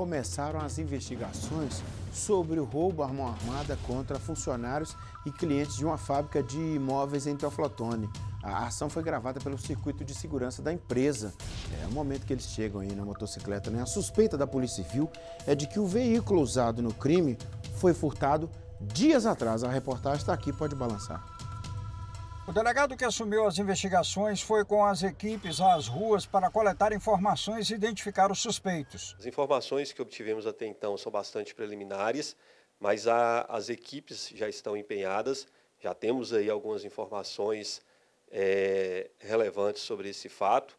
começaram as investigações sobre o roubo à mão armada contra funcionários e clientes de uma fábrica de imóveis em Teoflotone. A ação foi gravada pelo circuito de segurança da empresa. É o momento que eles chegam aí na motocicleta, né? A suspeita da Polícia Civil é de que o veículo usado no crime foi furtado dias atrás. A reportagem está aqui, pode balançar. O delegado que assumiu as investigações foi com as equipes às ruas para coletar informações e identificar os suspeitos. As informações que obtivemos até então são bastante preliminares, mas a, as equipes já estão empenhadas, já temos aí algumas informações é, relevantes sobre esse fato.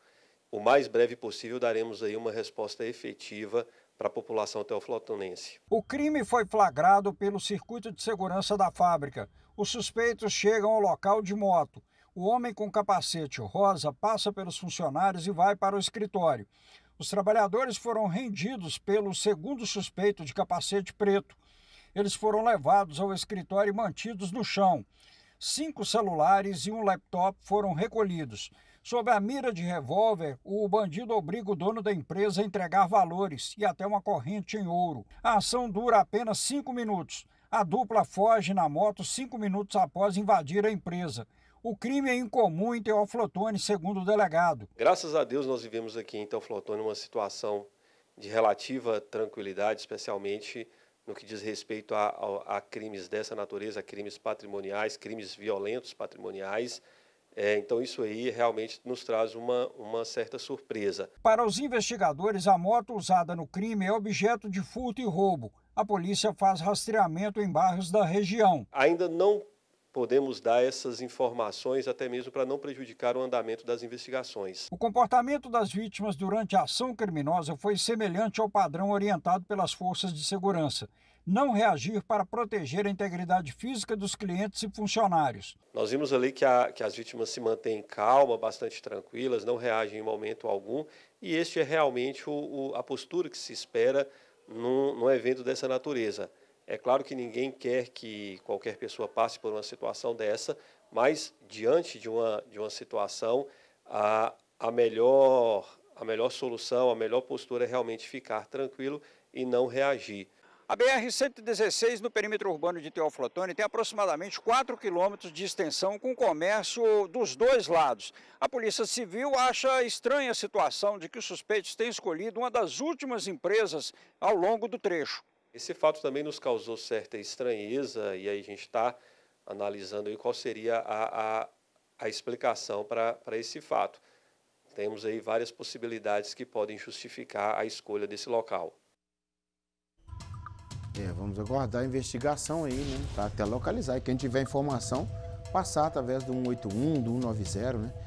O mais breve possível daremos aí uma resposta efetiva para a população teoflotonense. O crime foi flagrado pelo circuito de segurança da fábrica. Os suspeitos chegam ao local de moto. O homem com capacete rosa passa pelos funcionários e vai para o escritório. Os trabalhadores foram rendidos pelo segundo suspeito de capacete preto. Eles foram levados ao escritório e mantidos no chão. Cinco celulares e um laptop foram recolhidos. Sob a mira de revólver, o bandido obriga o dono da empresa a entregar valores e até uma corrente em ouro. A ação dura apenas cinco minutos. A dupla foge na moto cinco minutos após invadir a empresa. O crime é incomum em Teoflotone, segundo o delegado. Graças a Deus nós vivemos aqui em Teoflotone uma situação de relativa tranquilidade, especialmente no que diz respeito a, a, a crimes dessa natureza, crimes patrimoniais, crimes violentos patrimoniais. É, então, isso aí realmente nos traz uma, uma certa surpresa. Para os investigadores, a moto usada no crime é objeto de furto e roubo. A polícia faz rastreamento em bairros da região. Ainda não podemos dar essas informações até mesmo para não prejudicar o andamento das investigações. O comportamento das vítimas durante a ação criminosa foi semelhante ao padrão orientado pelas forças de segurança não reagir para proteger a integridade física dos clientes e funcionários. Nós vimos ali que, a, que as vítimas se mantêm calma, bastante tranquilas, não reagem em momento algum, e este é realmente o, o, a postura que se espera num, num evento dessa natureza. É claro que ninguém quer que qualquer pessoa passe por uma situação dessa, mas diante de uma, de uma situação, a, a, melhor, a melhor solução, a melhor postura é realmente ficar tranquilo e não reagir. A BR-116, no perímetro urbano de Teófilo Otoni, tem aproximadamente 4 quilômetros de extensão com comércio dos dois lados. A Polícia Civil acha estranha a situação de que os suspeitos têm escolhido uma das últimas empresas ao longo do trecho. Esse fato também nos causou certa estranheza e aí a gente está analisando qual seria a, a, a explicação para esse fato. Temos aí várias possibilidades que podem justificar a escolha desse local. É, vamos aguardar a investigação aí, né? Tá, até localizar. E quem tiver informação, passar através do 181, do 190, né?